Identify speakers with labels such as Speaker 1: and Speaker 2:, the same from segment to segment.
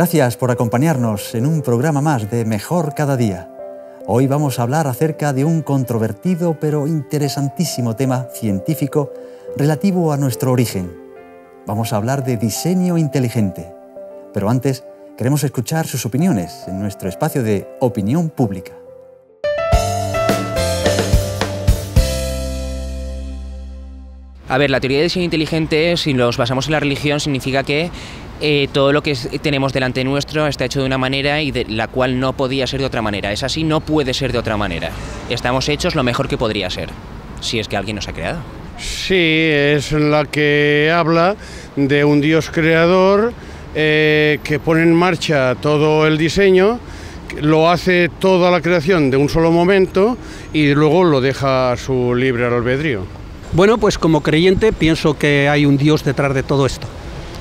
Speaker 1: Gracias por acompañarnos en un programa más de Mejor cada día. Hoy vamos a hablar acerca de un controvertido pero interesantísimo tema científico relativo a nuestro origen. Vamos a hablar de diseño inteligente. Pero antes, queremos escuchar sus opiniones en nuestro espacio de opinión pública.
Speaker 2: A ver, la teoría de diseño inteligente, si nos basamos en la religión, significa que eh, todo lo que tenemos delante nuestro está hecho de una manera y de la cual no podía ser de otra manera. Es así, no puede ser de otra manera. Estamos hechos lo mejor que podría ser, si es que alguien nos ha creado.
Speaker 3: Sí, es la que habla de un Dios creador eh, que pone en marcha todo el diseño lo hace toda la creación de un solo momento y luego lo deja a su libre albedrío. Bueno, pues como creyente pienso que hay un Dios detrás de todo esto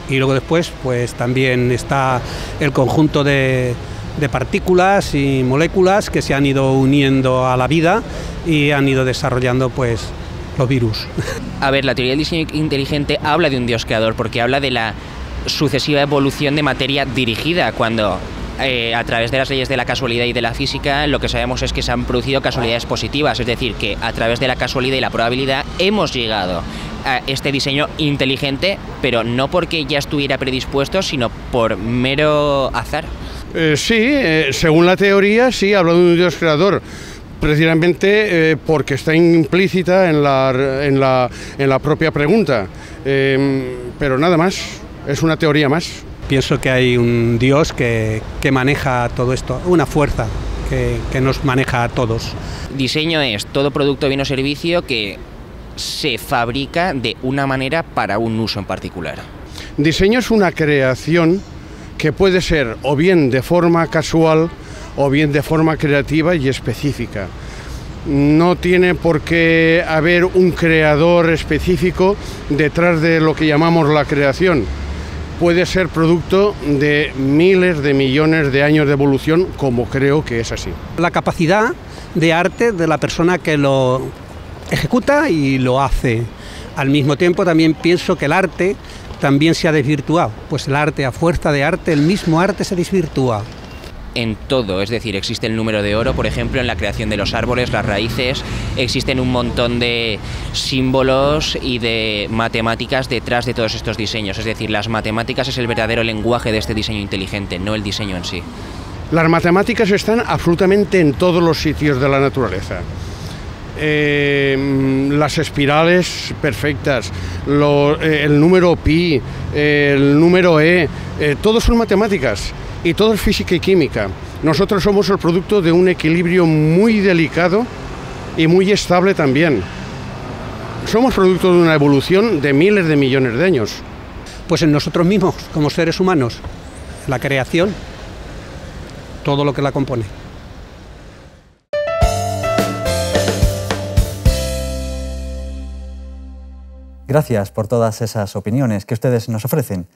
Speaker 3: y luego después pues también está el conjunto de, partículas y moléculas que se han ido uniendo a la vida y han ido desarrollando pues los virus.
Speaker 2: A ver, la teoría del diseño inteligente habla de un dios creador porque habla de la sucesiva evolución de materia dirigida cuando eh, a través de las leyes de la casualidad y de la física, lo que sabemos es que se han producido casualidades positivas, es decir, que a través de la casualidad y la probabilidad hemos llegado este diseño inteligente, pero no porque ya estuviera predispuesto, sino por mero azar.
Speaker 3: Eh, sí, eh, según la teoría, sí, Hablo de un dios creador precisamente eh, porque está implícita en la, en la, propia pregunta. pero nada más, es una teoría más. Pienso que hay un Dios que, maneja todo esto, una fuerza
Speaker 2: que, que nos maneja a todos. Diseño es todo producto, bien o servicio que se fabrica de una manera para un uso en particular.
Speaker 3: Diseño es una creación que puede ser o bien de forma casual o bien de forma creativa y específica. No tiene por qué haber un creador específico detrás de lo que llamamos la creación. Puede ser producto de miles de millones de años de evolución, como creo que es así. La capacidad de arte de la persona que lo, ejecuta y lo hace. Al mismo tiempo también pienso que el arte también se ha desvirtuado, pues el arte, a fuerza de arte, el mismo arte se desvirtúa.
Speaker 2: En todo, es decir, existe el número de oro, por ejemplo, en la creación de los árboles, las raíces, existen un montón de símbolos y de matemáticas detrás de todos estos diseños, es decir, las matemáticas es el verdadero lenguaje de este diseño inteligente, no el diseño en sí.
Speaker 3: Las matemáticas están absolutamente en todos los sitios de la naturaleza.
Speaker 2: Em,
Speaker 3: las espirales perfectas, eh, el número pi, el número e, eh, todo son matemáticas y todo es física y química. Nosotros somos el producto de un equilibrio muy delicado y muy estable también. Somos producto de una evolución de miles de millones de años. Pues en nosotros mismos, como seres humanos, la creación, todo lo que la compone.
Speaker 1: Gracias por todas esas opiniones que ustedes nos ofrecen.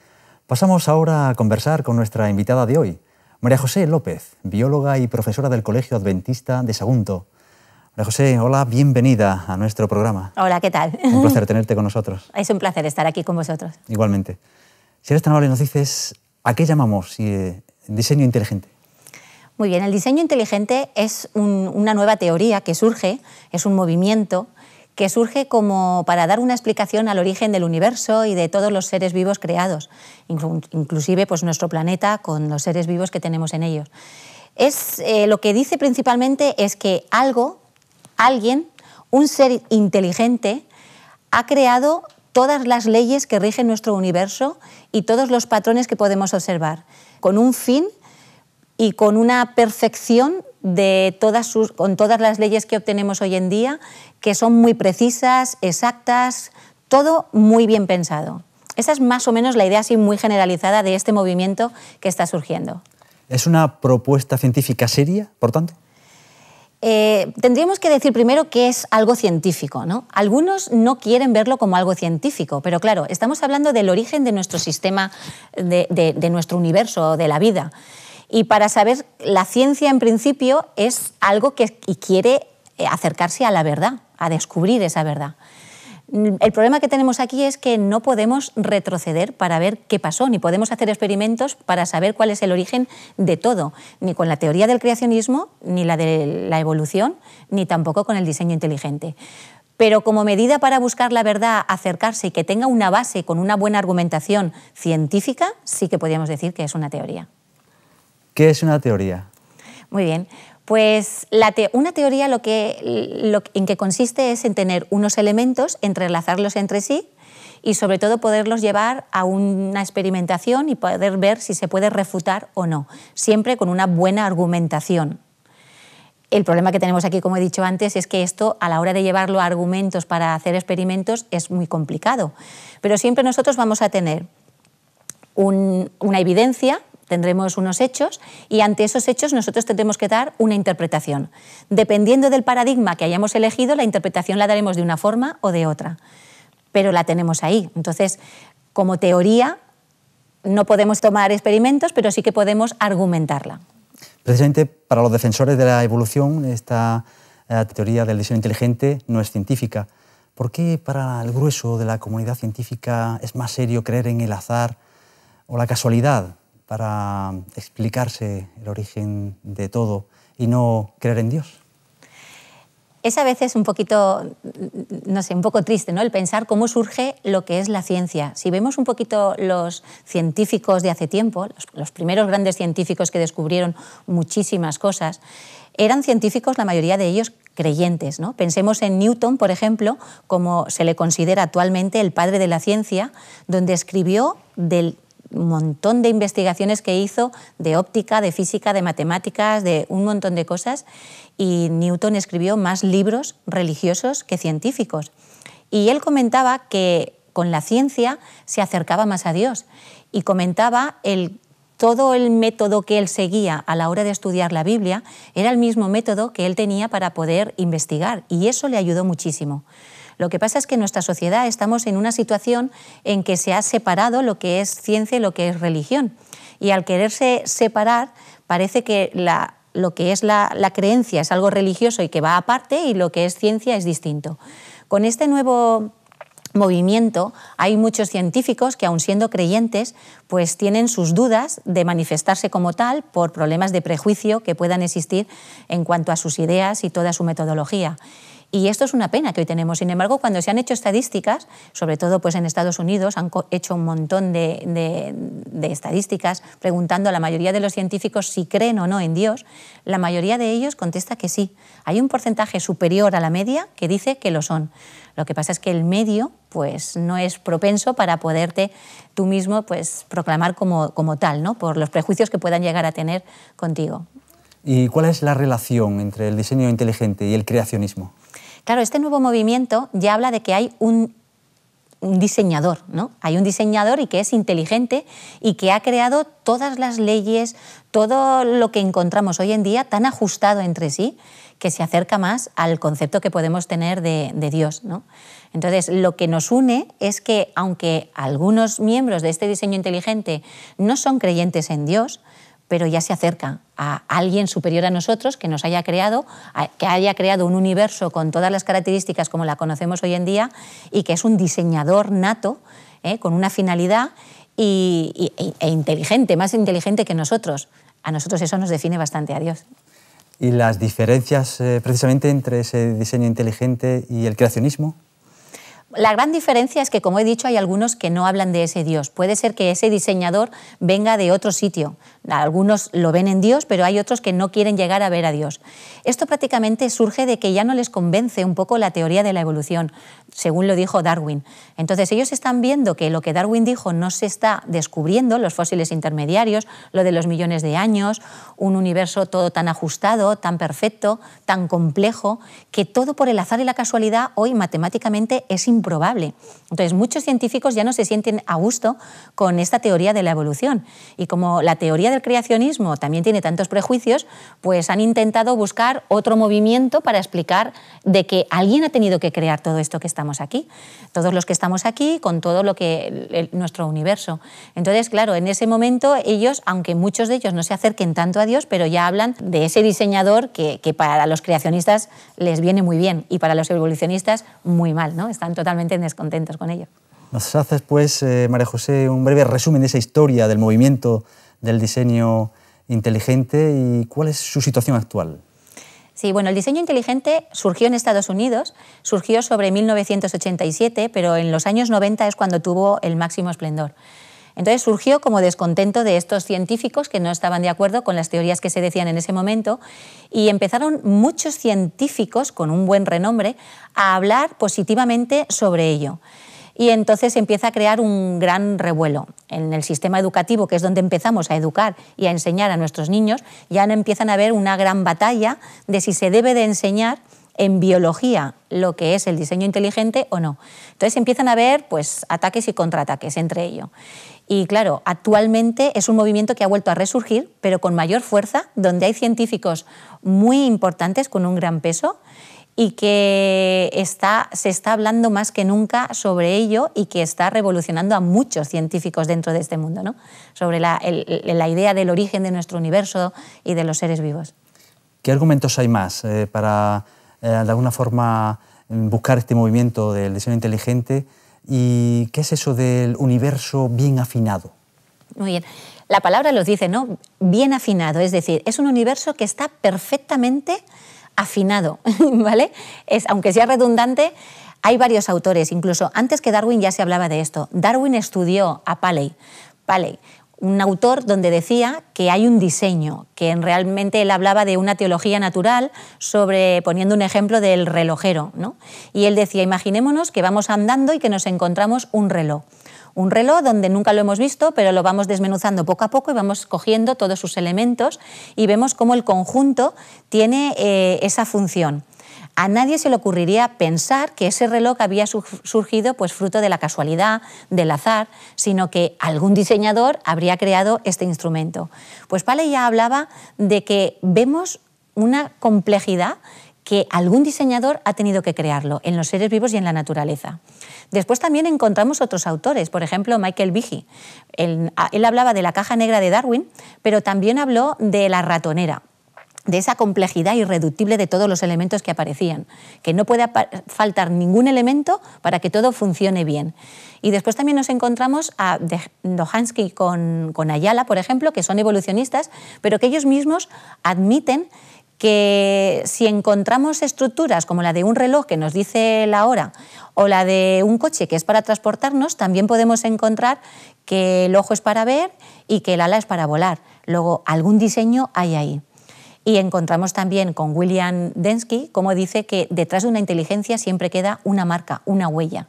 Speaker 1: Pasamos ahora a conversar con nuestra invitada de hoy, María José López, bióloga y profesora del Colegio Adventista de Sagunto. María José, hola, bienvenida a nuestro programa.
Speaker 4: Hola, ¿qué tal? Un placer
Speaker 1: tenerte con nosotros.
Speaker 4: Es un placer estar aquí con vosotros.
Speaker 1: Igualmente. Si eres tan amable, nos dices, ¿a qué llamamos eh, diseño inteligente?
Speaker 4: Muy bien, el diseño inteligente es una nueva teoría que surge, es un movimiento que surge como para dar una explicación al origen del universo y de todos los seres vivos creados, inclusive pues, nuestro planeta con los seres vivos que tenemos en ellos. Es, eh, lo que dice principalmente es que algo, alguien, un ser inteligente, ha creado todas las leyes que rigen nuestro universo y todos los patrones que podemos observar, con un fin y con una perfección de todas con todas las leyes que obtenemos hoy en día, que son muy precisas, exactas, todo muy bien pensado. Esa es más o menos la idea así muy generalizada de este movimiento que está surgiendo.
Speaker 1: ¿Es una propuesta científica seria, por tanto?
Speaker 4: Eh, tendríamos que decir primero que es algo científico. ¿no? Algunos no quieren verlo como algo científico, pero claro, estamos hablando del origen de nuestro sistema, de, de nuestro universo, de la vida. Y para saber, la ciencia en principio es algo que quiere eh, acercarse a la verdad, a descubrir esa verdad. El problema que tenemos aquí es que no podemos retroceder para ver qué pasó, ni podemos hacer experimentos para saber cuál es el origen de todo, ni con la teoría del creacionismo, ni la de la evolución, ni tampoco con el diseño inteligente. Pero como medida para buscar la verdad, acercarse y que tenga una base con una buena argumentación científica, sí que podríamos decir que es una teoría.
Speaker 1: ¿Qué es una teoría?
Speaker 4: Muy bien. Pues una teoría lo que, en que consiste es en tener unos elementos, entrelazarlos entre sí y sobre todo poderlos llevar a una experimentación y poder ver si se puede refutar o no, siempre con una buena argumentación. El problema que tenemos aquí, como he dicho antes, es que esto a la hora de llevarlo a argumentos para hacer experimentos es muy complicado. Pero siempre nosotros vamos a tener una evidencia tendremos unos hechos y ante esos hechos nosotros tendremos que dar una interpretación. Dependiendo del paradigma que hayamos elegido, la interpretación la daremos de una forma o de otra, pero la tenemos ahí. Entonces, como teoría, no podemos tomar experimentos, pero sí que podemos argumentarla.
Speaker 1: Precisamente para los defensores de la evolución, esta eh, teoría del diseño inteligente no es científica. ¿Por qué para el grueso de la comunidad científica es más serio creer en el azar o la casualidad para explicarse el origen de todo y no creer en Dios?
Speaker 4: Es a veces un poquito, no sé, un poco triste, ¿no? El pensar cómo surge lo que es la ciencia. Si vemos un poquito los científicos de hace tiempo, los, los primeros grandes científicos que descubrieron muchísimas cosas, eran científicos, la mayoría de ellos creyentes. ¿no? Pensemos en Newton, por ejemplo, como se le considera actualmente el padre de la ciencia, donde escribió del un montón de investigaciones que hizo de óptica, de física, de matemáticas, de un montón de cosas. Y Newton escribió más libros religiosos que científicos. Y él comentaba que con la ciencia se acercaba más a Dios y comentaba el todo el método que él seguía a la hora de estudiar la Biblia era el mismo método que él tenía para poder investigar y eso le ayudó muchísimo. Lo que pasa es que en nuestra sociedad estamos en una situación en que se ha separado lo que es ciencia y lo que es religión. Y al quererse separar, parece que lo que es la, la creencia es algo religioso y que va aparte y lo que es ciencia es distinto. Con este nuevo movimiento, hay muchos científicos que, aun siendo creyentes, pues tienen sus dudas de manifestarse como tal por problemas de prejuicio que puedan existir en cuanto a sus ideas y toda su metodología. Y esto es una pena que hoy tenemos. Sin embargo, cuando se han hecho estadísticas, sobre todo pues en Estados Unidos, han hecho un montón de, estadísticas preguntando a la mayoría de los científicos si creen o no en Dios, la mayoría de ellos contesta que sí. Hay un porcentaje superior a la media que dice que lo son. Lo que pasa es que el medio pues, no es propenso para poderte tú mismo pues, proclamar como, como tal, ¿no? por los prejuicios que puedan llegar a tener contigo.
Speaker 1: ¿Y cuál es la relación entre el diseño inteligente y el creacionismo?
Speaker 4: Claro, este nuevo movimiento ya habla de que hay un, diseñador, ¿no? Hay un diseñador y que es inteligente y que ha creado todas las leyes, todo lo que encontramos hoy en día tan ajustado entre sí que se acerca más al concepto que podemos tener de, de Dios, ¿no? Entonces, lo que nos une es que, aunque algunos miembros de este diseño inteligente no son creyentes en Dios, pero ya se acerca a alguien superior a nosotros que nos haya creado, que haya creado un universo con todas las características como la conocemos hoy en día y que es un diseñador nato ¿eh? con una finalidad y, e, e inteligente, más inteligente que nosotros. A nosotros eso nos define bastante a Dios.
Speaker 1: ¿Y las diferencias eh, precisamente entre ese diseño inteligente y el creacionismo?
Speaker 4: La gran diferencia es que, como he dicho, hay algunos que no hablan de ese Dios. Puede ser que ese diseñador venga de otro sitio. Algunos lo ven en Dios, pero hay otros que no quieren llegar a ver a Dios. Esto prácticamente surge de que ya no les convence un poco la teoría de la evolución según lo dijo Darwin. Entonces ellos están viendo que lo que Darwin dijo no se está descubriendo, los fósiles intermediarios, lo de los millones de años, un universo todo tan ajustado, tan perfecto, tan complejo, que todo por el azar y la casualidad hoy matemáticamente es improbable. Entonces muchos científicos ya no se sienten a gusto con esta teoría de la evolución. Y como la teoría del creacionismo también tiene tantos prejuicios, pues han intentado buscar otro movimiento para explicar de que alguien ha tenido que crear todo esto que está aquí, todos los que estamos aquí con todo lo que nuestro universo. Entonces, claro, en ese momento ellos, aunque muchos de ellos no se acerquen tanto a Dios, pero ya hablan de ese diseñador que, para los creacionistas les viene muy bien y para los evolucionistas muy mal, ¿no? Están totalmente descontentos con ello.
Speaker 1: Nos haces, pues, eh, María José, un breve resumen de esa historia del movimiento del diseño inteligente y cuál es su situación actual.
Speaker 4: Sí, bueno, el diseño inteligente surgió en Estados Unidos, surgió sobre 1987, pero en los años 90 es cuando tuvo el máximo esplendor. Entonces surgió como descontento de estos científicos que no estaban de acuerdo con las teorías que se decían en ese momento y empezaron muchos científicos con un buen renombre a hablar positivamente sobre ello y entonces empieza a crear un gran revuelo. En el sistema educativo, que es donde empezamos a educar y a enseñar a nuestros niños, ya empiezan a haber una gran batalla de si se debe de enseñar en biología lo que es el diseño inteligente o no. Entonces empiezan a haber pues, ataques y contraataques entre ellos. Y claro, actualmente es un movimiento que ha vuelto a resurgir, pero con mayor fuerza, donde hay científicos muy importantes con un gran peso y que está, se está hablando más que nunca sobre ello y que está revolucionando a muchos científicos dentro de este mundo, sobre la, idea del origen de nuestro universo y de los seres vivos.
Speaker 1: ¿Qué argumentos hay más eh, para, eh, de alguna forma, mm, buscar este movimiento del diseño inteligente? ¿Y qué es eso del universo bien afinado?
Speaker 4: Muy bien. La palabra lo dice, ¿no? Bien afinado, es decir, es un universo que está perfectamente afinado, ¿vale? aunque sea redundante, hay varios autores, incluso antes que Darwin ya se hablaba de esto. Darwin estudió a Paley, Paley un autor donde decía que hay un diseño, que realmente él hablaba de una teología natural, sobre, poniendo un ejemplo del relojero. ¿no? Y él decía, imaginémonos que vamos andando y que nos encontramos un reloj un reloj donde nunca lo hemos visto, pero lo vamos desmenuzando poco a poco y vamos cogiendo todos sus elementos y vemos cómo el conjunto tiene eh, esa función. A nadie se le ocurriría pensar que ese reloj había surgido pues fruto de la casualidad, del azar, sino que algún diseñador habría creado este instrumento. Pues Pale ya hablaba de que vemos una complejidad que algún diseñador ha tenido que crearlo en los seres vivos y en la naturaleza. Después también encontramos otros autores, por ejemplo Michael Behe. Ah, él, hablaba de la caja negra de Darwin, pero también habló de la ratonera de esa complejidad irreductible de todos los elementos que aparecían, que no puede faltar ningún elemento para que todo funcione bien. Y después también nos encontramos a Dohansky con, con Ayala, por ejemplo, que son evolucionistas, pero que ellos mismos admiten que si encontramos estructuras como la de un reloj que nos dice la hora o la de un coche que es para transportarnos, también podemos encontrar que el ojo es para ver y que el ala es para volar. Luego, algún diseño hay ahí. Y encontramos también con William Densky como dice que detrás de una inteligencia siempre queda una marca, una huella.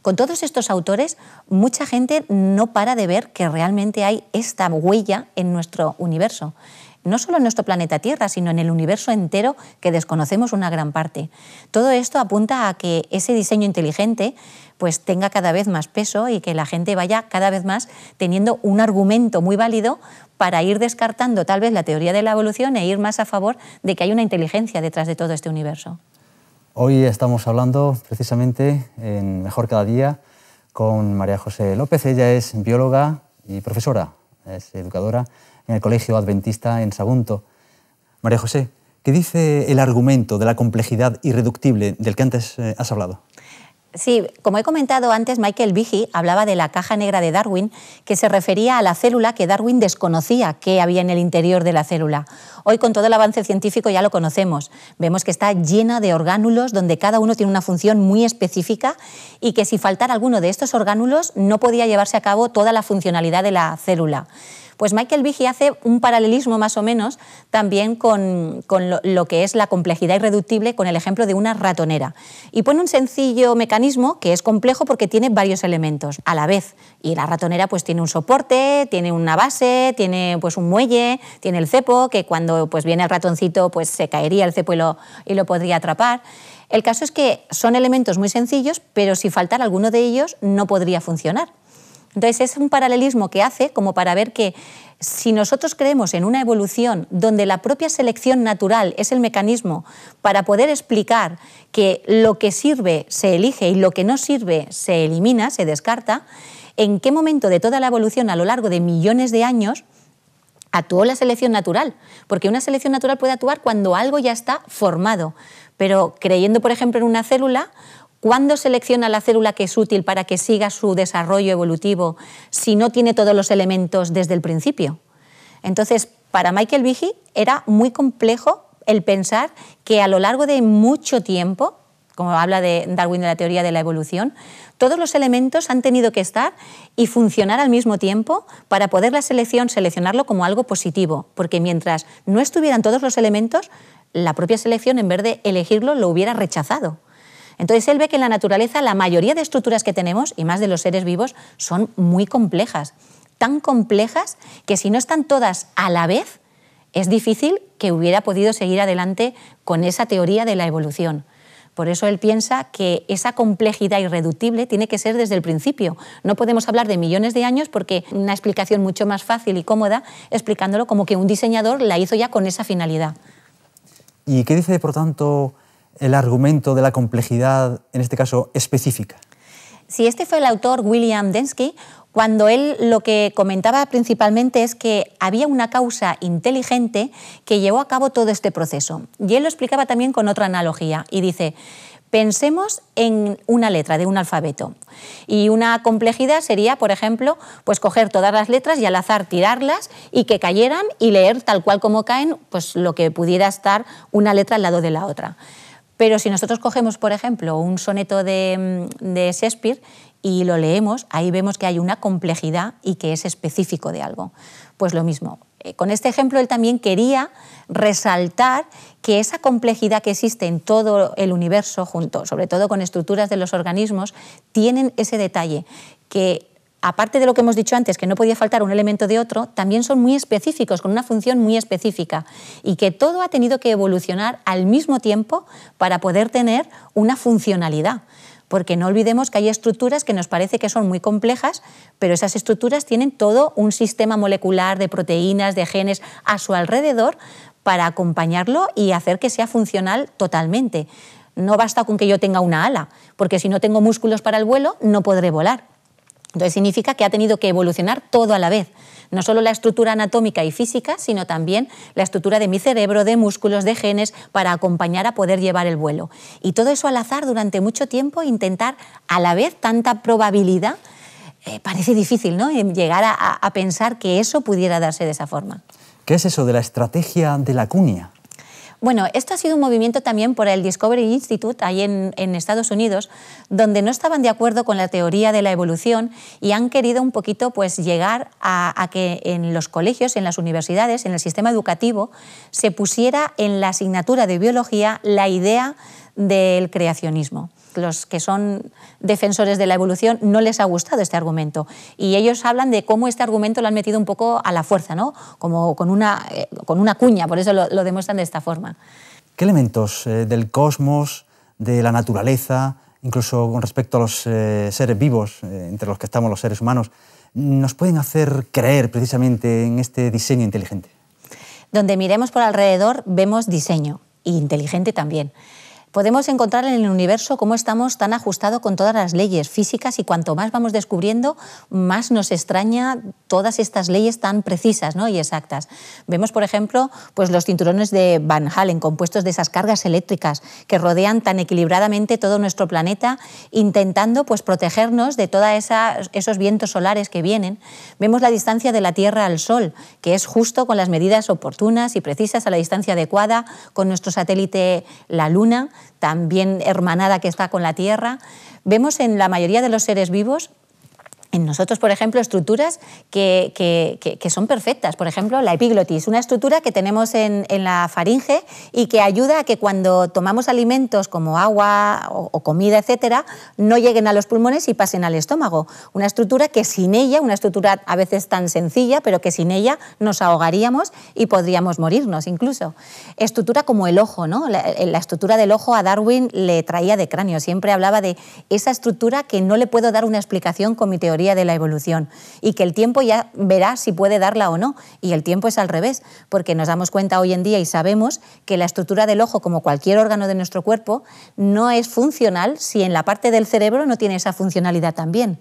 Speaker 4: Con todos estos autores, mucha gente no para de ver que realmente hay esta huella en nuestro universo no solo en nuestro planeta Tierra, sino en el universo entero que desconocemos una gran parte. Todo esto apunta a que ese diseño inteligente pues tenga cada vez más peso y que la gente vaya cada vez más teniendo un argumento muy válido para ir descartando tal vez la teoría de la evolución e ir más a favor de que hay una inteligencia detrás de todo este universo.
Speaker 1: Hoy estamos hablando precisamente en Mejor Cada Día con María José López. Ella es bióloga y profesora, es educadora en el Colegio Adventista en Sagunto. María José, ¿qué dice el argumento de la complejidad irreductible del que antes eh, has hablado?
Speaker 4: Sí, como he comentado antes, Michael Behe hablaba de la caja negra de Darwin, que se refería a la célula que Darwin desconocía que había en el interior de la célula. Hoy, con todo el avance científico, ya lo conocemos. Vemos que está llena de orgánulos donde cada uno tiene una función muy específica y que si faltara alguno de estos orgánulos no podía llevarse a cabo toda la funcionalidad de la célula. Pues Michael Viggi hace un paralelismo más o menos también con, lo, que es la complejidad irreductible con el ejemplo de una ratonera. Y pone un sencillo mecanismo que es complejo porque tiene varios elementos a la vez. Y la ratonera pues tiene un soporte, tiene una base, tiene pues un muelle, tiene el cepo, que cuando pues viene el ratoncito pues se caería el cepo y lo podría atrapar. El caso es que son elementos muy sencillos, pero si faltara alguno de ellos no podría funcionar. Entonces es un paralelismo que hace como para ver que si nosotros creemos en una evolución donde la propia selección natural es el mecanismo para poder explicar que lo que sirve se elige y lo que no sirve se elimina, se descarta, ¿en qué momento de toda la evolución a lo largo de millones de años actuó la selección natural? Porque una selección natural puede actuar cuando algo ya está formado, pero creyendo, por ejemplo, en una célula ¿Cuándo selecciona la célula que es útil para que siga su desarrollo evolutivo si no tiene todos los elementos desde el principio? Entonces, para Michael Vigie era muy complejo el pensar que a lo largo de mucho tiempo, como habla de Darwin de la teoría de la evolución, todos los elementos han tenido que estar y funcionar al mismo tiempo para poder la selección seleccionarlo como algo positivo, porque mientras no estuvieran todos los elementos, la propia selección, en vez de elegirlo, lo hubiera rechazado. Entonces él ve que en la naturaleza la mayoría de estructuras que tenemos, y más de los seres vivos, son muy complejas. Tan complejas que si no están todas a la vez, es difícil que hubiera podido seguir adelante con esa teoría de la evolución. Por eso él piensa que esa complejidad irreductible tiene que ser desde el principio. No podemos hablar de millones de años porque una explicación mucho más fácil y cómoda explicándolo como que un diseñador la hizo ya con esa finalidad.
Speaker 1: ¿Y qué dice, por tanto, el argumento de la complejidad, en este caso específica.
Speaker 4: Sí, este fue el autor William Densky, cuando él lo que comentaba principalmente es que había una causa inteligente que llevó a cabo todo este proceso. Y él lo explicaba también con otra analogía y dice, pensemos en una letra de un alfabeto. Y una complejidad sería, por ejemplo, pues coger todas las letras y al azar tirarlas y que cayeran y leer tal cual como caen, pues lo que pudiera estar una letra al lado de la otra. Pero si nosotros cogemos, por ejemplo, un soneto mm, de, Shakespeare y lo leemos, ahí vemos que hay una complejidad y que es específico de algo. Pues lo mismo, eh, con este ejemplo él también quería resaltar que esa complejidad que existe en todo el universo, junto, sobre todo con estructuras de los organismos, tienen ese detalle, que aparte de lo que hemos dicho antes, que no podía faltar un elemento de otro, también son muy específicos, con una función muy específica, y que todo ha tenido que evolucionar al mismo tiempo para poder tener una funcionalidad porque no olvidemos que hay estructuras que nos parece que son muy complejas, pero esas estructuras tienen todo un sistema molecular de proteínas, de genes a su alrededor para acompañarlo y hacer que sea funcional totalmente. No basta con que yo tenga una ala, porque si no tengo músculos para el vuelo, no podré volar. Entonces significa que ha tenido que evolucionar todo a la vez, no solo la estructura anatómica y física, sino también la estructura de mi cerebro, de músculos, de genes, para acompañar a poder llevar el vuelo. Y todo eso al azar durante mucho tiempo, intentar a la vez tanta probabilidad, eh, parece difícil, ¿no? Llegar a, pensar que eso pudiera darse de esa forma.
Speaker 1: ¿Qué es eso de la estrategia de la cuña?
Speaker 4: Bueno, esto ha sido un movimiento también por el Discovery Institute, ahí en, Estados Unidos, donde no estaban de acuerdo con la teoría de la evolución y han querido un poquito pues, llegar a que en los colegios, en las universidades, en el sistema educativo, se pusiera en la asignatura de biología la idea del creacionismo los que son defensores de la evolución, no les ha gustado este argumento. Y ellos hablan de cómo este argumento lo han metido un poco a la fuerza, ¿no? como con una, eh, con una cuña, por eso lo, demuestran de esta forma.
Speaker 1: ¿Qué elementos eh, del cosmos, de la naturaleza, incluso con respecto a los eh, seres vivos, entre los que estamos los seres humanos, nos pueden hacer creer precisamente en este diseño inteligente?
Speaker 4: Donde miremos por alrededor vemos diseño, y inteligente también podemos encontrar en el universo cómo estamos tan ajustados con todas las leyes físicas y cuanto más vamos descubriendo, más nos extraña todas estas leyes tan precisas ¿no? y exactas. Vemos, por ejemplo, pues los cinturones de Van Halen compuestos de esas cargas eléctricas que rodean tan equilibradamente todo nuestro planeta, intentando pues, protegernos de todos esos vientos solares que vienen. Vemos la distancia de la Tierra al Sol, que es justo con las medidas oportunas y precisas a la distancia adecuada con nuestro satélite la Luna también hermanada que está con la Tierra, vemos en la mayoría de los seres vivos en nosotros, por ejemplo, estructuras que, son perfectas. Por ejemplo, la epiglotis, una estructura que tenemos en, la faringe y que ayuda a que cuando tomamos alimentos como agua o, comida, etc., no lleguen a los pulmones y pasen al estómago. Una estructura que sin ella, una estructura a veces tan sencilla, pero que sin ella nos ahogaríamos y podríamos morirnos incluso. Estructura como el ojo, ¿no? la estructura del ojo a Darwin le traía de cráneo. Siempre hablaba de esa estructura que no le puedo dar una explicación con mi teoría de la evolución y que el tiempo ya verá si puede darla o no. Y el tiempo es al revés, porque nos damos cuenta hoy en día y sabemos que la estructura del ojo, como cualquier órgano de nuestro cuerpo, no es funcional si en la parte del cerebro no tiene esa funcionalidad también.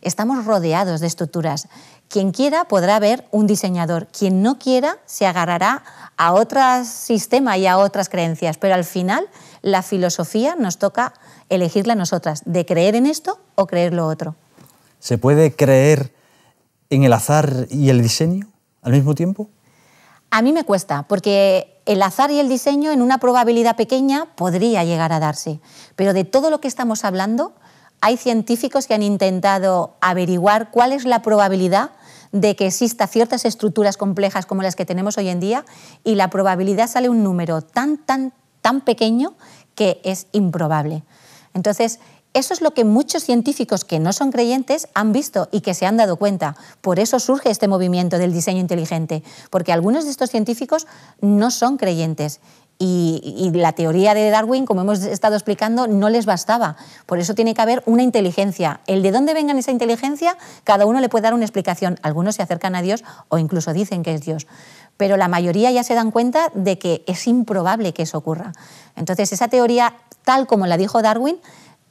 Speaker 4: Estamos rodeados de estructuras. Quien quiera podrá ver un diseñador, quien no quiera se agarrará a otro sistema y a otras creencias, pero al final la filosofía nos toca elegirla nosotras, de creer en esto o creer lo otro.
Speaker 1: ¿Se puede creer en el azar y el diseño al mismo tiempo?
Speaker 4: A mí me cuesta, porque el azar y el diseño en una probabilidad pequeña podría llegar a darse, pero de todo lo que estamos hablando, hay científicos que han intentado averiguar cuál es la probabilidad de que exista ciertas estructuras complejas como las que tenemos hoy en día y la probabilidad sale un número tan, tan, tan pequeño que es improbable. Entonces, eso es lo que muchos científicos que no son creyentes han visto y que se han dado cuenta. Por eso surge este movimiento del diseño inteligente, porque algunos de estos científicos no son creyentes y, la teoría de Darwin, como hemos estado explicando, no les bastaba. Por eso tiene que haber una inteligencia. El de dónde vengan esa inteligencia, cada uno le puede dar una explicación. Algunos se acercan a Dios o incluso dicen que es Dios. Pero la mayoría ya se dan cuenta de que es improbable que eso ocurra. Entonces, esa teoría, tal como la dijo Darwin,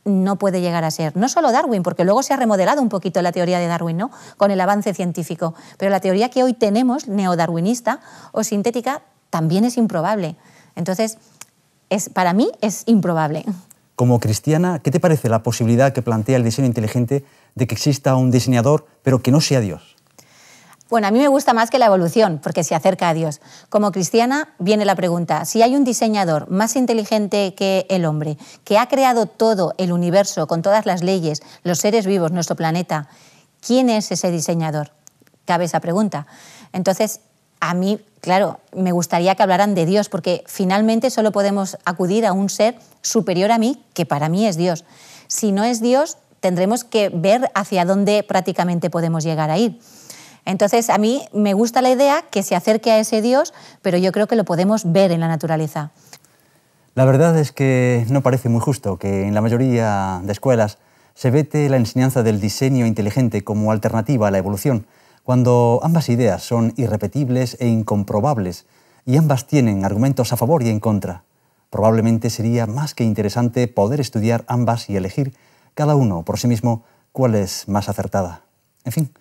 Speaker 4: no puede llegar a ser. No solo Darwin, porque luego se ha remodelado un poquito la teoría de Darwin, ¿no? Con el avance científico. Pero la teoría que hoy tenemos, neodarwinista o sintética, también es improbable. Entonces, es, para mí es improbable.
Speaker 1: Como cristiana, ¿qué te parece la posibilidad que plantea el diseño inteligente de que exista un diseñador, pero que no sea Dios?
Speaker 4: Bueno, a mí me gusta más que la evolución, porque se acerca a Dios. Como cristiana, viene la pregunta, si hay un diseñador más inteligente que el hombre, que ha creado todo el universo, con todas las leyes, los seres vivos, nuestro planeta, ¿quién es ese diseñador? Cabe esa pregunta. Entonces, a mí, claro, me gustaría que hablaran de Dios, porque finalmente solo podemos acudir a un ser superior a mí, que para mí es Dios. Si no es Dios, tendremos que ver hacia dónde prácticamente podemos llegar a ir. Entonces, a mí me gusta la idea que se acerque a ese Dios, pero yo creo que lo podemos ver en la naturaleza.
Speaker 1: La verdad es que no parece muy justo que en la mayoría de escuelas se vete la enseñanza del diseño inteligente como alternativa a la evolución, cuando ambas ideas son irrepetibles e incomprobables y ambas tienen argumentos a favor y en contra. Probablemente sería más que interesante poder estudiar ambas y elegir, cada uno por sí mismo, cuál es más acertada. En fin,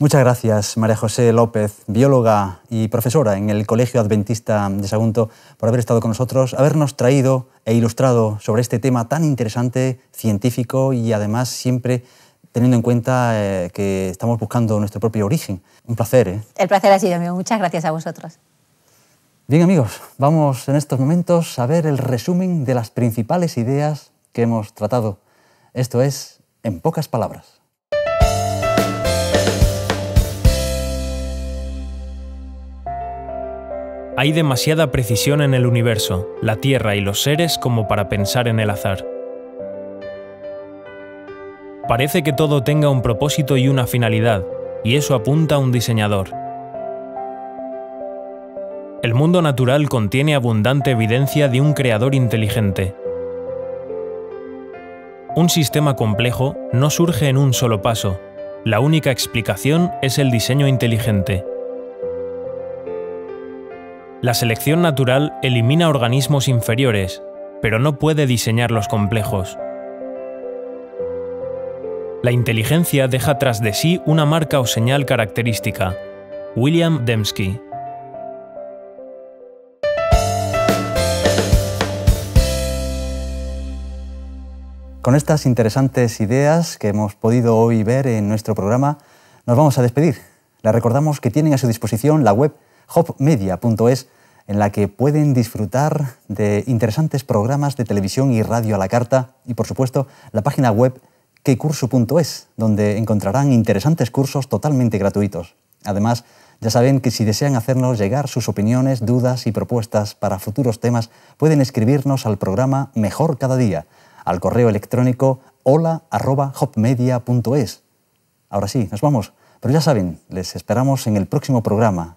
Speaker 1: Muchas gracias, María José López, bióloga y profesora en el Colegio Adventista de Sagunto, por haber estado con nosotros, habernos traído e ilustrado sobre este tema tan interesante, científico y además siempre teniendo en cuenta eh, que estamos buscando nuestro propio origen. Un placer. ¿eh?
Speaker 4: El placer ha sido mío. Muchas gracias a vosotros.
Speaker 1: Bien amigos, vamos en estos momentos a ver el resumen de las principales ideas que hemos tratado. Esto es,
Speaker 2: en pocas palabras. Hay demasiada precisión en el universo, la Tierra y los seres como para pensar en el azar. Parece que todo tenga un propósito y una finalidad, y eso apunta a un diseñador. El mundo natural contiene abundante evidencia de un creador inteligente. Un sistema complejo no surge en un solo paso, la única explicación es el diseño inteligente. La selección natural elimina organismos inferiores, pero no puede diseñar los complejos. La inteligencia deja tras de sí una marca o señal característica. William Dembski.
Speaker 1: Con estas interesantes ideas que hemos podido hoy ver en nuestro programa, nos vamos a despedir. Les recordamos que tienen a su disposición la web hopmedia.es, en la que pueden disfrutar de interesantes programas de televisión y radio a la carta y, por supuesto, la página web quecurso.es, donde encontrarán interesantes cursos totalmente gratuitos. Además, ya saben que si desean hacernos llegar sus opiniones, dudas y propuestas para futuros temas, pueden escribirnos al programa Mejor Cada Día, al correo electrónico hola.hopmedia.es. Ahora sí, nos vamos. Pero ya saben, les esperamos en el próximo programa.